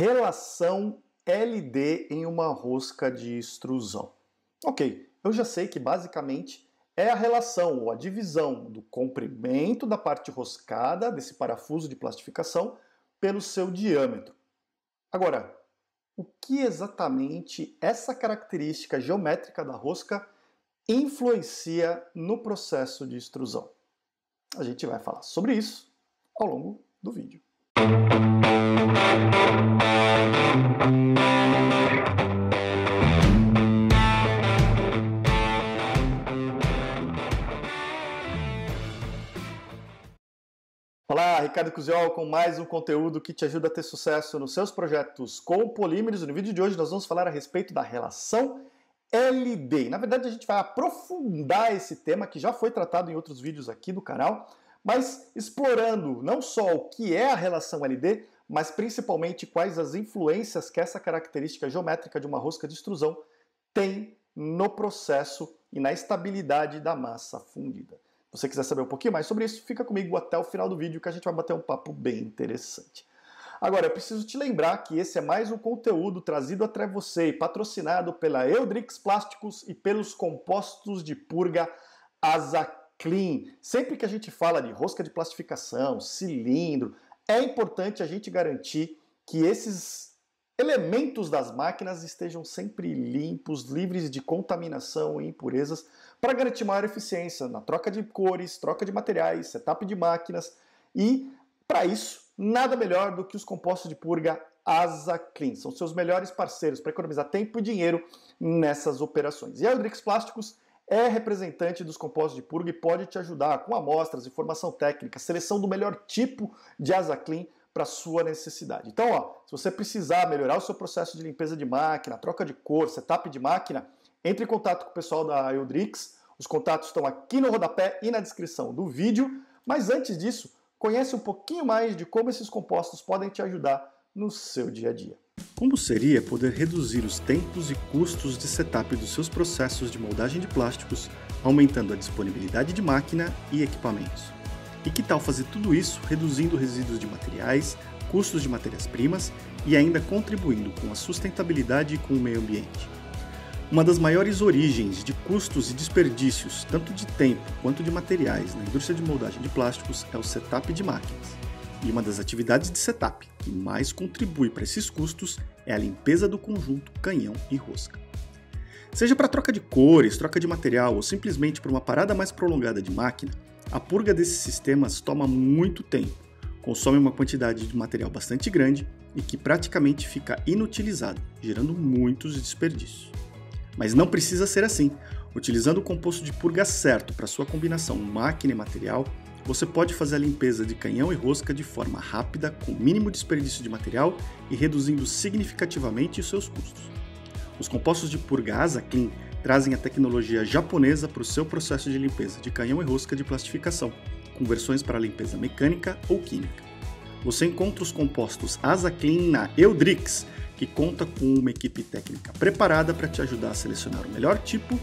Relação LD em uma rosca de extrusão. Ok, eu já sei que basicamente é a relação ou a divisão do comprimento da parte roscada desse parafuso de plastificação pelo seu diâmetro. Agora, o que exatamente essa característica geométrica da rosca influencia no processo de extrusão? A gente vai falar sobre isso ao longo do vídeo. Olá, Ricardo Cusiol com mais um conteúdo que te ajuda a ter sucesso nos seus projetos com polímeros. No vídeo de hoje nós vamos falar a respeito da relação LD. Na verdade, a gente vai aprofundar esse tema que já foi tratado em outros vídeos aqui do canal, mas explorando não só o que é a relação LD, mas principalmente quais as influências que essa característica geométrica de uma rosca de extrusão tem no processo e na estabilidade da massa fundida. Se você quiser saber um pouquinho mais sobre isso, fica comigo até o final do vídeo que a gente vai bater um papo bem interessante. Agora, eu preciso te lembrar que esse é mais um conteúdo trazido até você e patrocinado pela Eudrix Plásticos e pelos compostos de purga Azaki clean. Sempre que a gente fala de rosca de plastificação, cilindro, é importante a gente garantir que esses elementos das máquinas estejam sempre limpos, livres de contaminação e impurezas, para garantir maior eficiência na troca de cores, troca de materiais, setup de máquinas e para isso, nada melhor do que os compostos de purga Asa Clean. São seus melhores parceiros para economizar tempo e dinheiro nessas operações. E a Eudrix Plásticos é representante dos compostos de purga e pode te ajudar com amostras, informação técnica, seleção do melhor tipo de asa para sua necessidade. Então, ó, se você precisar melhorar o seu processo de limpeza de máquina, troca de cor, setup de máquina, entre em contato com o pessoal da EuDrix. Os contatos estão aqui no rodapé e na descrição do vídeo. Mas antes disso, conhece um pouquinho mais de como esses compostos podem te ajudar no seu dia a dia. Como seria poder reduzir os tempos e custos de setup dos seus processos de moldagem de plásticos, aumentando a disponibilidade de máquina e equipamentos? E que tal fazer tudo isso reduzindo resíduos de materiais, custos de matérias-primas e ainda contribuindo com a sustentabilidade e com o meio ambiente? Uma das maiores origens de custos e desperdícios, tanto de tempo quanto de materiais, na indústria de moldagem de plásticos é o setup de máquinas. E uma das atividades de setup que mais contribui para esses custos é a limpeza do conjunto canhão e rosca. Seja para troca de cores, troca de material ou simplesmente para uma parada mais prolongada de máquina, a purga desses sistemas toma muito tempo, consome uma quantidade de material bastante grande e que praticamente fica inutilizado, gerando muitos desperdícios. Mas não precisa ser assim. Utilizando o composto de purga certo para sua combinação máquina e material, você pode fazer a limpeza de canhão e rosca de forma rápida, com mínimo desperdício de material e reduzindo significativamente os seus custos. Os compostos de purga Asa Clean trazem a tecnologia japonesa para o seu processo de limpeza de canhão e rosca de plastificação, com versões para limpeza mecânica ou química. Você encontra os compostos Asa Clean na Eudrix, que conta com uma equipe técnica preparada para te ajudar a selecionar o melhor tipo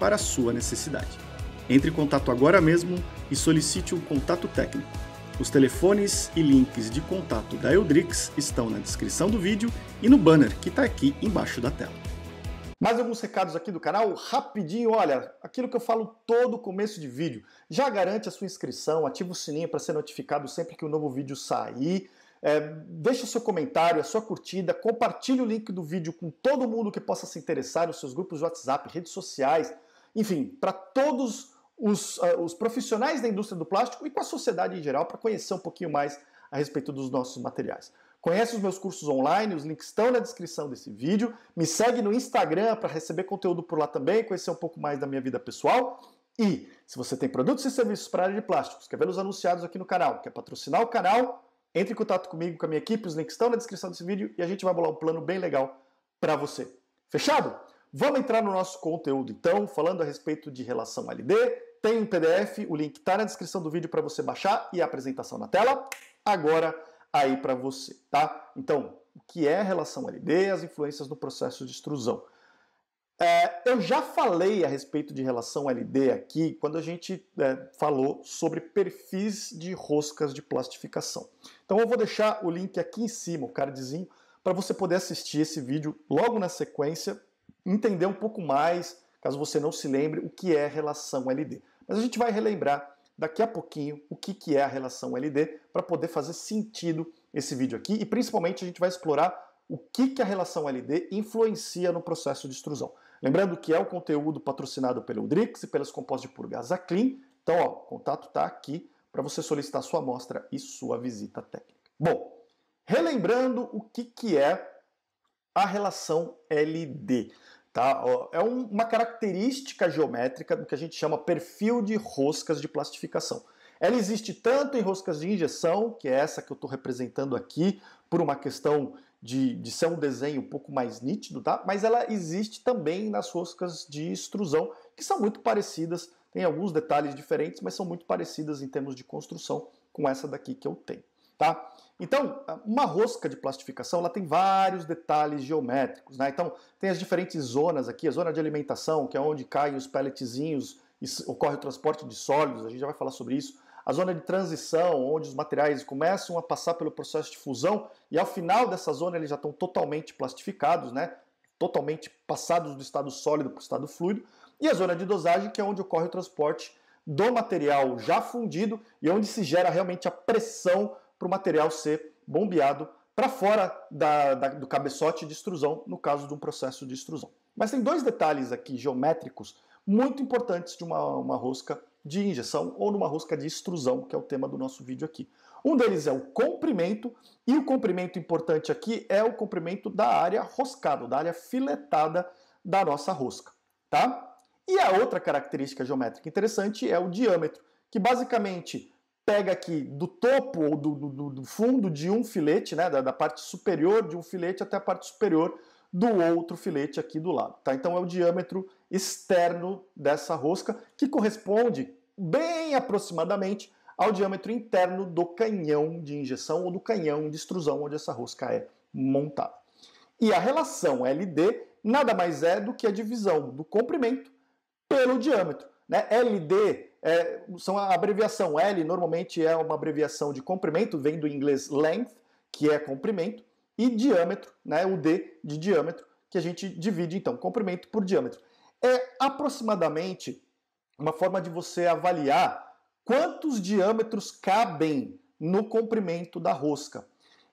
para a sua necessidade. Entre em contato agora mesmo e solicite um contato técnico. Os telefones e links de contato da Eldrix estão na descrição do vídeo e no banner que está aqui embaixo da tela. Mais alguns recados aqui do canal, rapidinho, olha, aquilo que eu falo todo começo de vídeo. Já garante a sua inscrição, ativa o sininho para ser notificado sempre que um novo vídeo sair. É, deixa o seu comentário, a sua curtida, compartilhe o link do vídeo com todo mundo que possa se interessar, nos seus grupos de WhatsApp, redes sociais, enfim, para todos os, uh, os profissionais da indústria do plástico e com a sociedade em geral para conhecer um pouquinho mais a respeito dos nossos materiais. Conhece os meus cursos online, os links estão na descrição desse vídeo. Me segue no Instagram para receber conteúdo por lá também, conhecer um pouco mais da minha vida pessoal. E se você tem produtos e serviços para a área de plásticos, quer ver os anunciados aqui no canal, quer patrocinar o canal, entre em contato comigo, com a minha equipe, os links estão na descrição desse vídeo e a gente vai bolar um plano bem legal para você. Fechado? Vamos entrar no nosso conteúdo então, falando a respeito de relação LD, tem um PDF, o link está na descrição do vídeo para você baixar e a apresentação na tela agora aí para você, tá? Então, o que é a relação LD, as influências no processo de extrusão. É, eu já falei a respeito de relação LD aqui quando a gente é, falou sobre perfis de roscas de plastificação. Então eu vou deixar o link aqui em cima, o cardzinho, para você poder assistir esse vídeo logo na sequência, entender um pouco mais caso você não se lembre o que é relação LD. Mas a gente vai relembrar daqui a pouquinho o que, que é a relação LD para poder fazer sentido esse vídeo aqui e principalmente a gente vai explorar o que, que a relação LD influencia no processo de extrusão. Lembrando que é o conteúdo patrocinado pelo Udrix e pelas compostas de purgas a Clean. Então, ó, o contato está aqui para você solicitar sua amostra e sua visita técnica. Bom, relembrando o que, que é a relação LD. Tá? É uma característica geométrica do que a gente chama perfil de roscas de plastificação. Ela existe tanto em roscas de injeção, que é essa que eu estou representando aqui, por uma questão de, de, ser um desenho um pouco mais nítido, tá? mas ela existe também nas roscas de extrusão, que são muito parecidas, tem alguns detalhes diferentes, mas são muito parecidas em termos de construção com essa daqui que eu tenho tá? Então, uma rosca de plastificação, ela tem vários detalhes geométricos, né? Então, tem as diferentes zonas aqui, a zona de alimentação, que é onde caem os pelletzinhos e ocorre o transporte de sólidos, a gente já vai falar sobre isso. A zona de transição, onde os materiais começam a passar pelo processo de fusão e ao final dessa zona eles já estão totalmente plastificados, né? Totalmente passados do estado sólido para o estado fluido. E a zona de dosagem, que é onde ocorre o transporte do material já fundido e onde se gera realmente a pressão para o material ser bombeado para fora da, da, do cabeçote de extrusão, no caso de um processo de extrusão. Mas tem dois detalhes aqui geométricos muito importantes de uma, uma rosca de injeção ou numa rosca de extrusão, que é o tema do nosso vídeo aqui. Um deles é o comprimento, e o comprimento importante aqui é o comprimento da área roscada, da área filetada da nossa rosca, tá? E a outra característica geométrica interessante é o diâmetro, que basicamente pega aqui do topo ou do, do, do fundo de um filete, né, da, da, parte superior de um filete até a parte superior do outro filete aqui do lado. Tá? Então é o diâmetro externo dessa rosca, que corresponde bem aproximadamente ao diâmetro interno do canhão de injeção ou do canhão de extrusão onde essa rosca é montada. E a relação LD nada mais é do que a divisão do comprimento pelo diâmetro. Né? LD é, são a abreviação L normalmente é uma abreviação de comprimento, vem do inglês length, que é comprimento, e diâmetro, né? o D de diâmetro, que a gente divide então comprimento por diâmetro. É aproximadamente uma forma de você avaliar quantos diâmetros cabem no comprimento da rosca.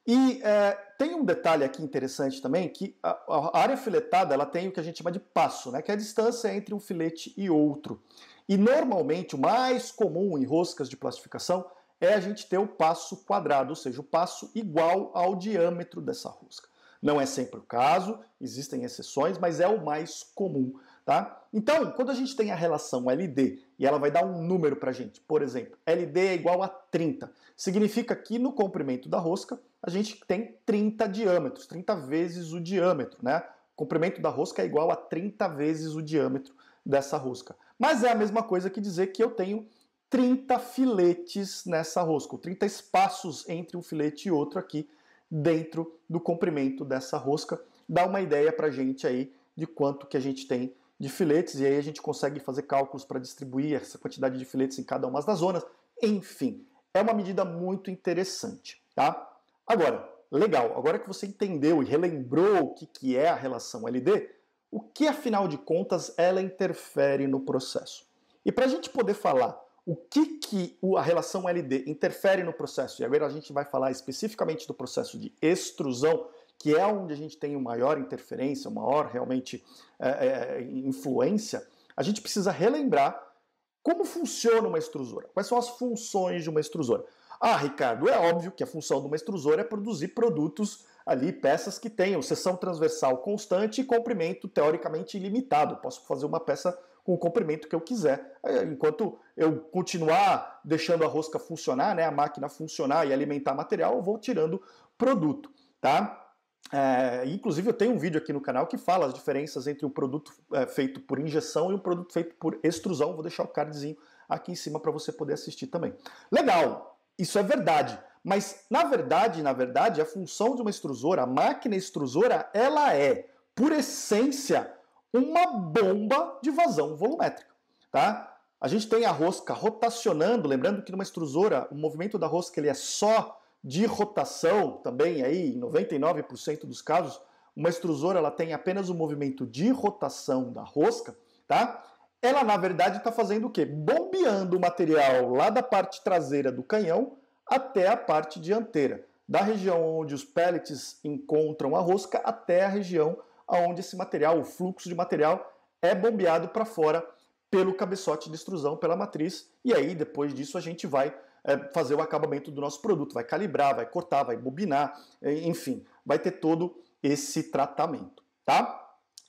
E é, tem um detalhe aqui interessante também, que a, a, área filetada ela tem o que a gente chama de passo, né, que é a distância entre um filete e outro. E normalmente o mais comum em roscas de plastificação é a gente ter o passo quadrado, ou seja, o passo igual ao diâmetro dessa rosca. Não é sempre o caso, existem exceções, mas é o mais comum. Tá? Então, quando a gente tem a relação LD e ela vai dar um número para a gente. Por exemplo, LD é igual a 30. Significa que no comprimento da rosca a gente tem 30 diâmetros, 30 vezes o diâmetro, né? O comprimento da rosca é igual a 30 vezes o diâmetro dessa rosca. Mas é a mesma coisa que dizer que eu tenho 30 filetes nessa rosca, 30 espaços entre um filete e outro aqui dentro do comprimento dessa rosca. Dá uma ideia para a gente aí de quanto que a gente tem de filetes, e aí a gente consegue fazer cálculos para distribuir essa quantidade de filetes em cada uma das zonas. Enfim, é uma medida muito interessante, tá? Agora, legal, agora que você entendeu e relembrou o que, que é a relação LD, o que afinal de contas ela interfere no processo? E para a gente poder falar o que, que a relação LD interfere no processo, e agora a gente vai falar especificamente do processo de extrusão, que é onde a gente tem o maior interferência, maior realmente é, é, influência, a gente precisa relembrar como funciona uma extrusora, quais são as funções de uma extrusora. Ah, Ricardo, é óbvio que a função de uma extrusora é produzir produtos ali, peças que tenham seção transversal constante e comprimento teoricamente ilimitado. Posso fazer uma peça com o comprimento que eu quiser. Eh, enquanto eu continuar deixando a rosca funcionar, né, a máquina funcionar e alimentar material, eu vou tirando produto, tá? É, inclusive eu tenho um vídeo aqui no canal que fala as diferenças entre um produto é, feito por injeção e um produto feito por extrusão. Vou deixar o cardzinho aqui em cima para você poder assistir também. Legal, isso é verdade. Mas na verdade, na verdade, a função de uma extrusora, a máquina extrusora, ela é, por essência, uma bomba de vazão volumétrica, tá? A gente tem a rosca rotacionando, lembrando que numa extrusora o movimento da rosca ele é só de rotação também aí, em 99% dos casos, uma extrusora ela tem apenas o um movimento de rotação da rosca, tá? Ela na verdade está fazendo o que Bombeando o material lá da parte traseira do canhão até a parte dianteira, da região onde os pellets encontram a rosca até a região onde esse material, o fluxo de material, é bombeado para fora pelo cabeçote de extrusão, pela matriz, e aí depois disso a gente vai é, fazer o acabamento do nosso produto, vai calibrar, vai cortar, vai bobinar, é, enfim, vai ter todo esse tratamento, tá?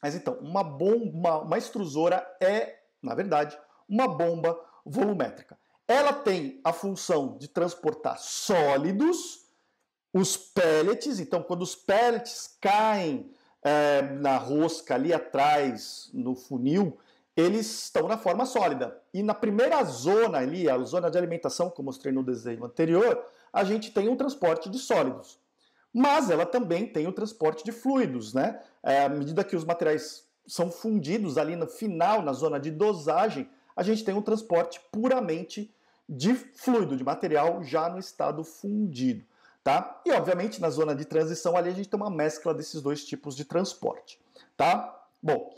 Mas então, uma bomba, uma extrusora é, na verdade, uma bomba volumétrica. Ela tem a função de transportar sólidos, os pellets, então quando os pellets caem é, na rosca ali atrás, no funil, eles estão na forma sólida. E na primeira zona ali, a zona de alimentação, como mostrei no desenho anterior, a gente tem um transporte de sólidos. Mas ela também tem o transporte de fluidos, né? É, à medida que os materiais são fundidos ali no final, na zona de dosagem, a gente tem um transporte puramente de fluido, de material já no estado fundido. Tá? E obviamente na zona de transição ali a gente tem uma mescla desses dois tipos de transporte, tá? Bom,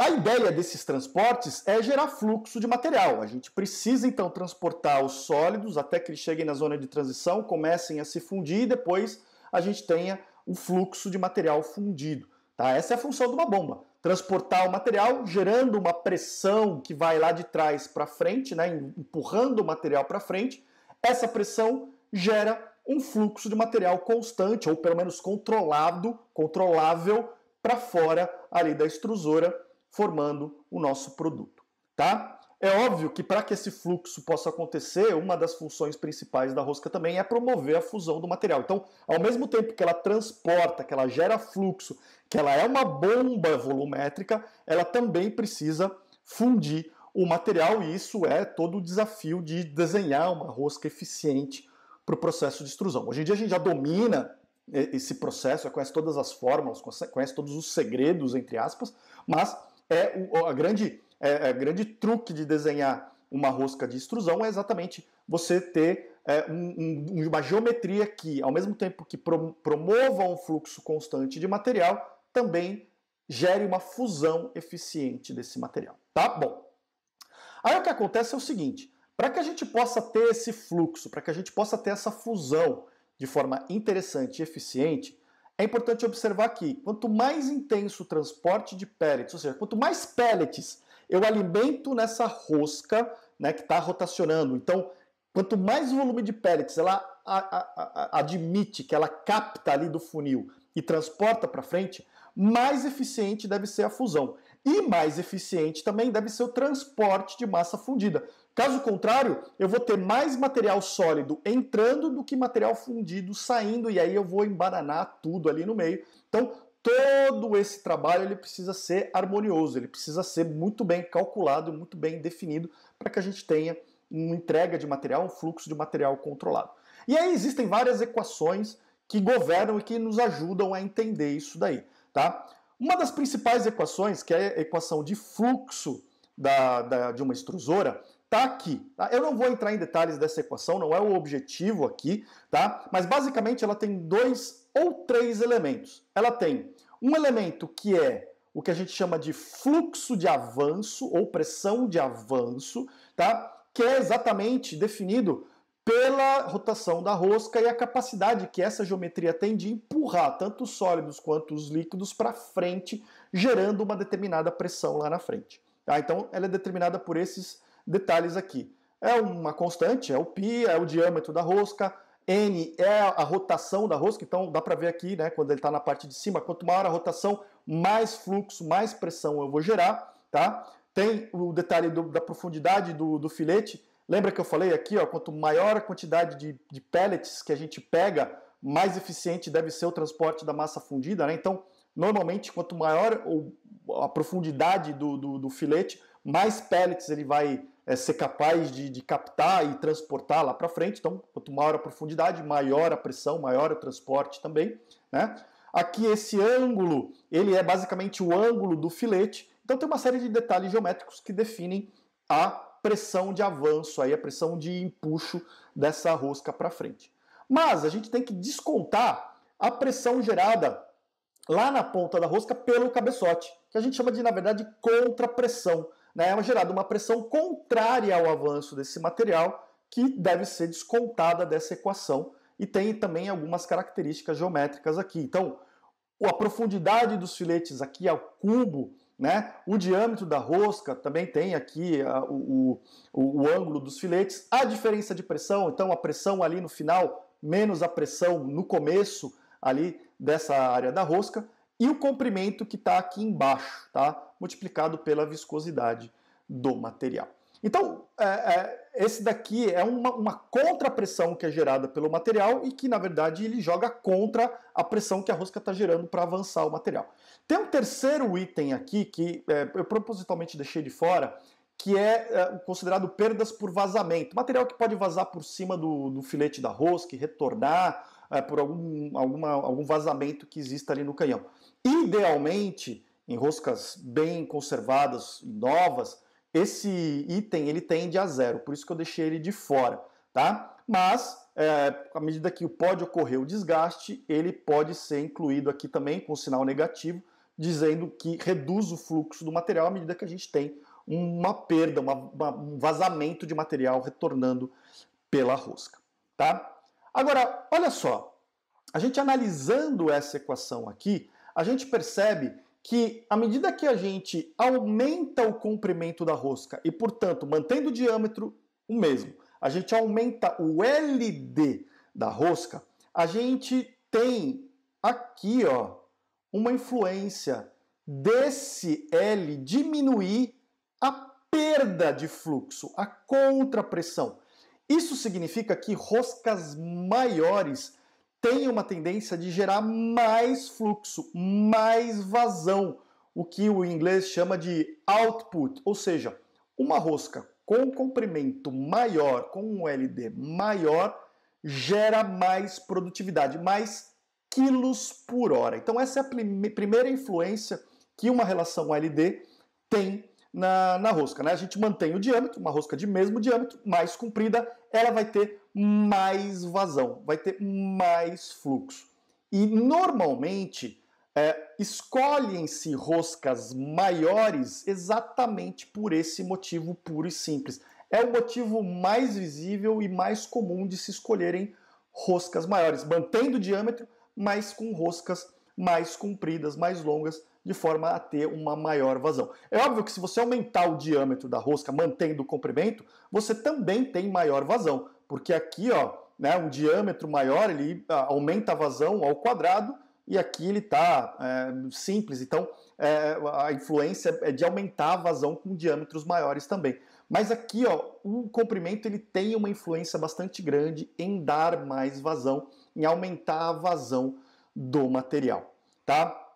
a ideia desses transportes é gerar fluxo de material. A gente precisa então transportar os sólidos até que eles cheguem na zona de transição, comecem a se fundir e depois a gente tenha o fluxo de material fundido. Tá? Essa é a função de uma bomba: transportar o material, gerando uma pressão que vai lá de trás para frente, né? empurrando o material para frente. Essa pressão gera um fluxo de material constante, ou pelo menos controlado, controlável para fora ali da extrusora formando o nosso produto, tá? É óbvio que para que esse fluxo possa acontecer, uma das funções principais da rosca também é promover a fusão do material. Então, ao mesmo tempo que ela transporta, que ela gera fluxo, que ela é uma bomba volumétrica, ela também precisa fundir o material e isso é todo o desafio de desenhar uma rosca eficiente para o processo de extrusão. Hoje em dia a gente já domina esse processo, já conhece todas as fórmulas, conhece todos os segredos, entre aspas, mas é o, a grande, é, a é, grande truque de desenhar uma rosca de extrusão é exatamente você ter é, um, um, uma geometria que, ao mesmo tempo que promova um fluxo constante de material, também gere uma fusão eficiente desse material. Tá bom? Aí o que acontece é o seguinte: para que a gente possa ter esse fluxo, para que a gente possa ter essa fusão de forma interessante e eficiente, é importante observar que quanto mais intenso o transporte de pellets, ou seja, quanto mais pellets eu alimento nessa rosca né, que está rotacionando, então quanto mais volume de pellets ela a, a, a, admite que ela capta ali do funil e transporta para frente, mais eficiente deve ser a fusão. E mais eficiente também deve ser o transporte de massa fundida. Caso contrário, eu vou ter mais material sólido entrando do que material fundido saindo, e aí eu vou embananar tudo ali no meio. Então, todo esse trabalho ele precisa ser harmonioso, ele precisa ser muito bem calculado, muito bem definido, para que a gente tenha uma entrega de material, um fluxo de material controlado. E aí existem várias equações que governam e que nos ajudam a entender isso daí, tá? Uma das principais equações, que é a equação de fluxo da, da, de uma extrusora, está aqui. Tá? Eu não vou entrar em detalhes dessa equação, não é o objetivo aqui, tá? mas basicamente ela tem dois ou três elementos. Ela tem um elemento que é o que a gente chama de fluxo de avanço ou pressão de avanço, tá? que é exatamente definido pela rotação da rosca e a capacidade que essa geometria tem de empurrar tanto os sólidos quanto os líquidos para frente, gerando uma determinada pressão lá na frente. Tá? Então ela é determinada por esses detalhes aqui. É uma constante, é o π, é o diâmetro da rosca, n é a rotação da rosca, então dá para ver aqui, né, quando ele está na parte de cima, quanto maior a rotação, mais fluxo, mais pressão eu vou gerar, tá? Tem o detalhe do, da profundidade do, do, filete. Lembra que eu falei aqui, ó, quanto maior a quantidade de, de pellets que a gente pega, mais eficiente deve ser o transporte da massa fundida, né? Então, normalmente, quanto maior a profundidade do, do, do filete, mais pellets ele vai é, ser capaz de, de, captar e transportar lá para frente. Então, quanto maior a profundidade, maior a pressão, maior o transporte também. Né? Aqui esse ângulo, ele é basicamente o ângulo do filete. Então tem uma série de detalhes geométricos que definem a pressão de avanço, aí, a pressão de empuxo dessa rosca para frente. Mas a gente tem que descontar a pressão gerada lá na ponta da rosca pelo cabeçote, que a gente chama de, na verdade, contrapressão né, é gerada uma pressão contrária ao avanço desse material, que deve ser descontada dessa equação e tem também algumas características geométricas aqui. Então, a profundidade dos filetes aqui ao cubo, né? o diâmetro da rosca também tem aqui a, o, o, o ângulo dos filetes, a diferença de pressão, então a pressão ali no final menos a pressão no começo ali dessa área da rosca e o comprimento que está aqui embaixo, tá? multiplicado pela viscosidade do material. Então, é, é, esse daqui é uma, uma contrapressão que é gerada pelo material e que, na verdade, ele joga contra a pressão que a rosca está gerando para avançar o material. Tem um terceiro item aqui que é, eu propositalmente deixei de fora, que é, é, considerado perdas por vazamento. Material que pode vazar por cima do, do filete da rosca e retornar é, por algum, alguma, algum vazamento que exista ali no canhão. Idealmente, em roscas bem conservadas e novas, esse item ele tende a zero, por isso que eu deixei ele de fora, tá? Mas, é, à medida que pode ocorrer o desgaste, ele pode ser incluído aqui também com sinal negativo, dizendo que reduz o fluxo do material à medida que a gente tem uma perda, uma, uma, um vazamento de material retornando pela rosca, tá? Agora, olha só, a gente analisando essa equação aqui, a gente percebe que à medida que a gente aumenta o comprimento da rosca e, portanto, mantendo o diâmetro o mesmo, a gente aumenta o LD da rosca, a gente tem aqui ó, uma influência desse L diminuir a perda de fluxo, a contrapressão. Isso significa que roscas maiores tem uma tendência de gerar mais fluxo, mais vazão, o que o inglês chama de output, ou seja, uma rosca com comprimento maior, com um LD maior, gera mais produtividade, mais quilos por hora. Então essa é a primeira influência que uma relação LD tem na, na rosca. Né? A gente mantém o diâmetro, uma rosca de mesmo diâmetro, mais comprida, ela vai ter mais vazão, vai ter mais fluxo. E normalmente é, escolhem-se roscas maiores exatamente por esse motivo puro e simples. É o motivo mais visível e mais comum de se escolherem roscas maiores, mantendo o diâmetro, mas com roscas mais compridas, mais longas, de forma a ter uma maior vazão. É óbvio que se você aumentar o diâmetro da rosca mantendo o comprimento, você também tem maior vazão, porque aqui, ó, né, um diâmetro maior ele ah, aumenta a vazão ao quadrado e aqui ele está é, simples, então é, a influência é de aumentar a vazão com diâmetros maiores também. Mas aqui, ó, o comprimento ele tem uma influência bastante grande em dar mais vazão, em aumentar a vazão do material, tá?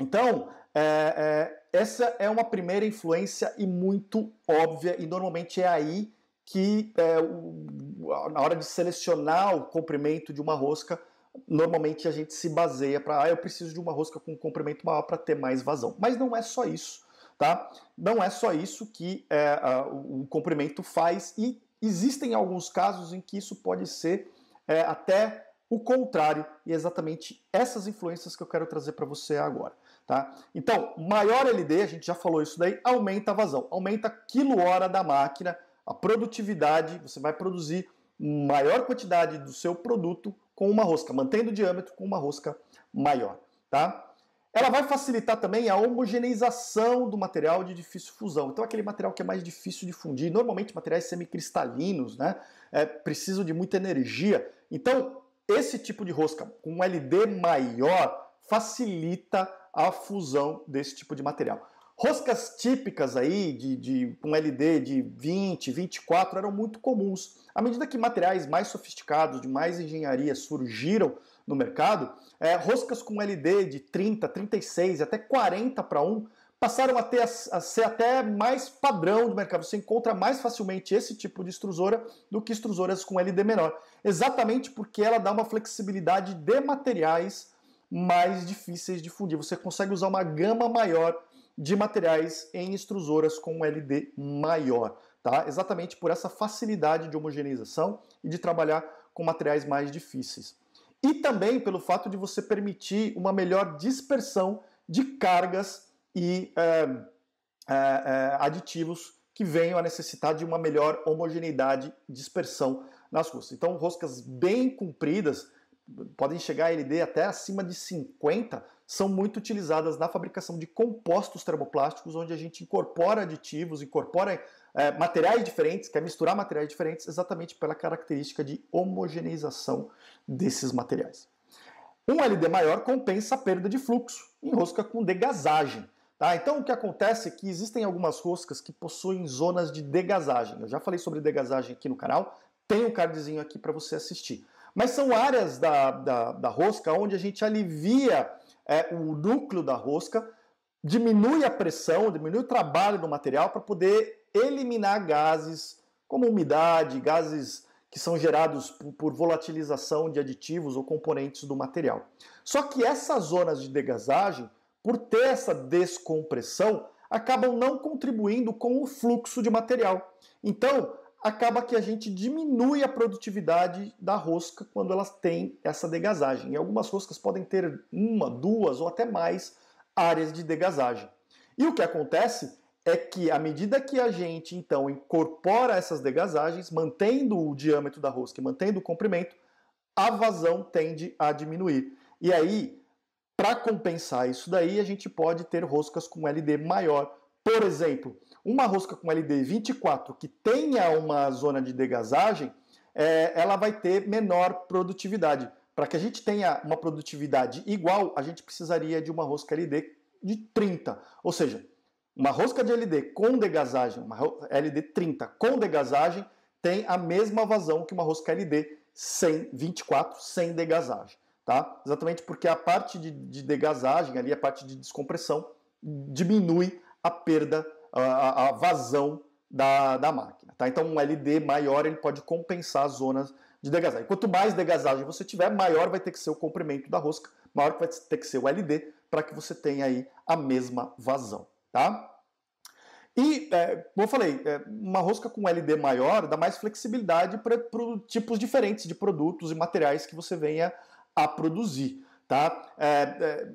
Então, é, é, essa é uma primeira influência e muito óbvia, e normalmente é aí que, é, o, na hora de selecionar o comprimento de uma rosca, normalmente a gente se baseia para, ah, eu preciso de uma rosca com um comprimento maior para ter mais vazão. Mas não é só isso, tá? Não é só isso que é, a, o comprimento faz, e existem alguns casos em que isso pode ser é, até o contrário, e é exatamente essas influências que eu quero trazer para você agora. Tá? Então, maior LD, a gente já falou isso daí, aumenta a vazão, aumenta a quilo-hora da máquina, a produtividade, você vai produzir maior quantidade do seu produto com uma rosca, mantendo o diâmetro com uma rosca maior. Tá? Ela vai facilitar também a homogeneização do material de difícil fusão. Então, aquele material que é mais difícil de fundir, normalmente materiais semicristalinos, né? É, precisam de muita energia. Então, esse tipo de rosca com um LD maior facilita a fusão desse tipo de material. Roscas típicas aí de, de um LD de 20, 24 eram muito comuns. À medida que materiais mais sofisticados, de mais engenharia surgiram no mercado, é, roscas com LD de 30, 36 até 40 para 1 passaram a, ter, a, ser até mais padrão do mercado. Você encontra mais facilmente esse tipo de extrusora do que extrusoras com LD menor, exatamente porque ela dá uma flexibilidade de materiais mais difíceis de fundir. Você consegue usar uma gama maior de materiais em extrusoras com um LD maior, tá? Exatamente por essa facilidade de homogeneização e de trabalhar com materiais mais difíceis. E também pelo fato de você permitir uma melhor dispersão de cargas e é, é, é, aditivos que venham a necessitar de uma melhor homogeneidade e dispersão nas roscas. Então, roscas bem compridas podem chegar a LD até acima de 50, são muito utilizadas na fabricação de compostos termoplásticos, onde a gente incorpora aditivos, incorpora é, materiais diferentes, quer misturar materiais diferentes, exatamente pela característica de homogeneização desses materiais. Um LD maior compensa a perda de fluxo em rosca com degasagem. Tá? Então o que acontece é que existem algumas roscas que possuem zonas de degasagem. Eu já falei sobre degasagem aqui no canal, tem um cardzinho aqui para você assistir. Mas são áreas da, da, da rosca onde a gente alivia é, o núcleo da rosca, diminui a pressão, diminui o trabalho do material para poder eliminar gases como umidade, gases que são gerados por volatilização de aditivos ou componentes do material. Só que essas zonas de degasagem, por ter essa descompressão, acabam não contribuindo com o fluxo de material. Então, acaba que a gente diminui a produtividade da rosca quando elas têm essa degasagem. E algumas roscas podem ter uma, duas ou até mais áreas de degasagem. E o que acontece é que à medida que a gente então incorpora essas degasagens, mantendo o diâmetro da rosca e mantendo o comprimento, a vazão tende a diminuir. E aí, para compensar isso daí, a gente pode ter roscas com LD maior. Por exemplo, uma rosca com LD24 que tenha uma zona de degasagem, é, ela vai ter menor produtividade. Para que a gente tenha uma produtividade igual, a gente precisaria de uma rosca LD de 30. Ou seja, uma rosca de LD com degasagem, uma LD30 com degasagem, tem a mesma vazão que uma rosca LD sem sem degasagem. Tá? Exatamente porque a parte de, de degasagem, ali, a parte de descompressão, diminui a perda a, a vazão da, da máquina. Tá? Então, um LD maior ele pode compensar as zonas de degasagem. Quanto mais degasagem você tiver, maior vai ter que ser o comprimento da rosca, maior vai ter que ser o LD, para que você tenha aí a mesma vazão. Tá? E, é, como eu falei, é, uma rosca com LD maior dá mais flexibilidade para tipos diferentes de produtos e materiais que você venha a produzir tá? É, é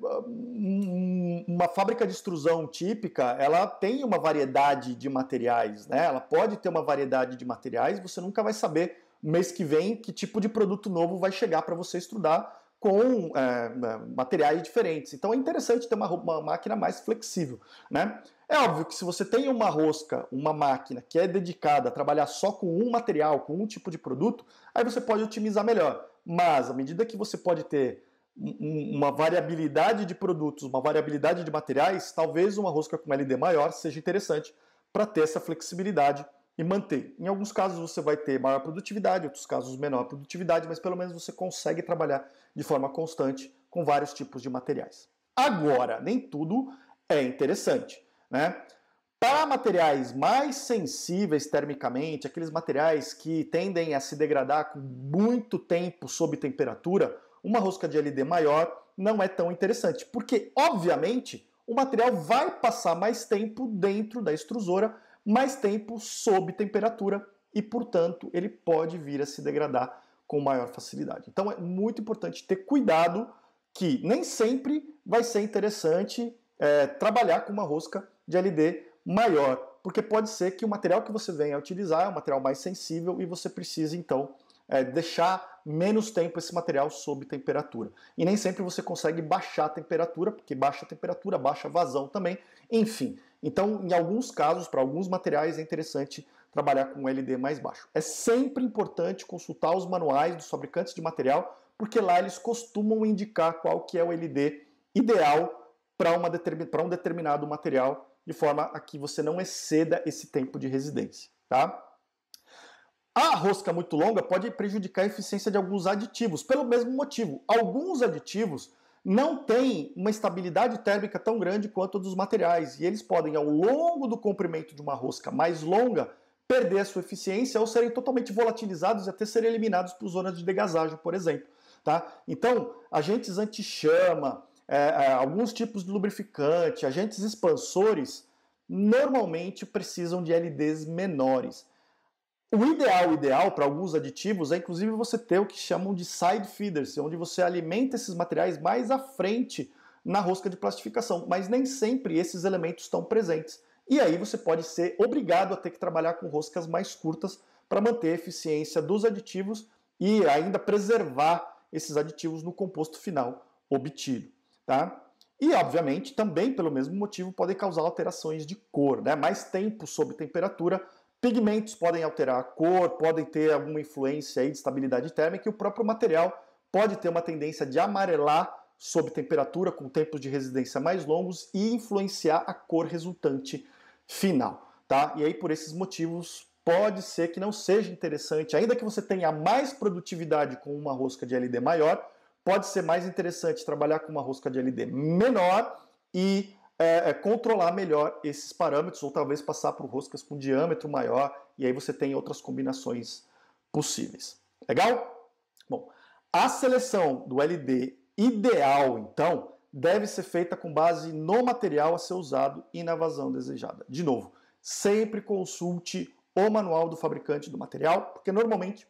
uma fábrica de extrusão típica, ela tem uma variedade de materiais, né? Ela pode ter uma variedade de materiais, você nunca vai saber mês que vem que tipo de produto novo vai chegar para você estudar com é, é, materiais diferentes. Então é interessante ter uma, uma máquina mais flexível, né? É óbvio que se você tem uma rosca, uma máquina que é dedicada a trabalhar só com um material, com um tipo de produto, aí você pode otimizar melhor. Mas à medida que você pode ter uma variabilidade de produtos, uma variabilidade de materiais, talvez uma rosca com LD maior seja interessante para ter essa flexibilidade e manter. Em alguns casos você vai ter maior produtividade, outros casos menor produtividade, mas pelo menos você consegue trabalhar de forma constante com vários tipos de materiais. Agora, nem tudo é interessante, né? Para materiais mais sensíveis termicamente, aqueles materiais que tendem a se degradar com muito tempo sob temperatura, uma rosca de LD maior não é tão interessante, porque, obviamente, o material vai passar mais tempo dentro da extrusora, mais tempo sob temperatura e, portanto, ele pode vir a se degradar com maior facilidade. Então é muito importante ter cuidado que nem sempre vai ser interessante é, trabalhar com uma rosca de LD maior, porque pode ser que o material que você venha a utilizar é um material mais sensível e você precisa então é, deixar menos tempo esse material sob temperatura. E nem sempre você consegue baixar a temperatura, porque baixa a temperatura, baixa a vazão também, enfim. Então, em alguns casos, para alguns materiais, é interessante trabalhar com um LD mais baixo. É sempre importante consultar os manuais dos fabricantes de material, porque lá eles costumam indicar qual que é o LD ideal para determin... um determinado material, de forma a que você não exceda esse tempo de residência. Tá? A rosca muito longa pode prejudicar a eficiência de alguns aditivos, pelo mesmo motivo. Alguns aditivos não têm uma estabilidade térmica tão grande quanto a dos materiais, e eles podem, ao longo do comprimento de uma rosca mais longa, perder a sua eficiência ou serem totalmente volatilizados e até serem eliminados por zonas de degasagem, por exemplo. Tá? Então, agentes anti-chama, é, é, alguns tipos de lubrificante, agentes expansores, normalmente precisam de LDs menores. O ideal, ideal para alguns aditivos é inclusive você ter o que chamam de side feeders, onde você alimenta esses materiais mais à frente na rosca de plastificação, mas nem sempre esses elementos estão presentes. E aí você pode ser obrigado a ter que trabalhar com roscas mais curtas para manter a eficiência dos aditivos e ainda preservar esses aditivos no composto final obtido, tá? E, obviamente, também pelo mesmo motivo podem causar alterações de cor, né? Mais tempo sob temperatura Pigmentos podem alterar a cor, podem ter alguma influência aí de estabilidade térmica e o próprio material pode ter uma tendência de amarelar sob temperatura com tempos de residência mais longos e influenciar a cor resultante final, tá? E aí por esses motivos pode ser que não seja interessante, ainda que você tenha mais produtividade com uma rosca de LD maior, pode ser mais interessante trabalhar com uma rosca de LD menor e é, é, controlar melhor esses parâmetros, ou talvez passar por roscas com diâmetro maior, e aí você tem outras combinações possíveis. Legal? Bom, a seleção do LD ideal, então, deve ser feita com base no material a ser usado e na vazão desejada. De novo, sempre consulte o manual do fabricante do material, porque normalmente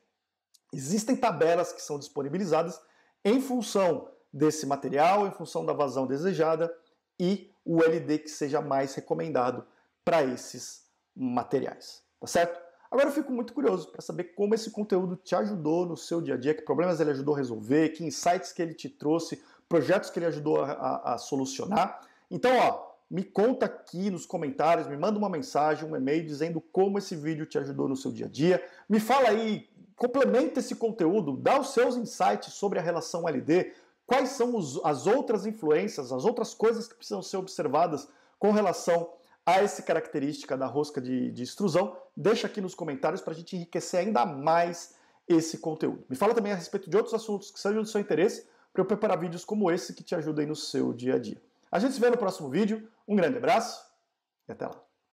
existem tabelas que são disponibilizadas em função desse material, em função da vazão desejada e o LD que seja mais recomendado para esses materiais, tá certo? Agora eu fico muito curioso para saber como esse conteúdo te ajudou no seu dia a dia, que problemas ele ajudou a resolver, que insights que ele te trouxe, projetos que ele ajudou a, a, a solucionar. Então, ó, me conta aqui nos comentários, me manda uma mensagem, um e-mail dizendo como esse vídeo te ajudou no seu dia a dia. Me fala aí, complementa esse conteúdo, dá os seus insights sobre a relação LD, quais são os, as outras influências, as outras coisas que precisam ser observadas com relação a essa característica da rosca de, de extrusão, deixa aqui nos comentários para a gente enriquecer ainda mais esse conteúdo. Me fala também a respeito de outros assuntos que sejam do seu interesse, para eu preparar vídeos como esse que te ajudem no seu dia a dia. A gente se vê no próximo vídeo, um grande abraço e até lá!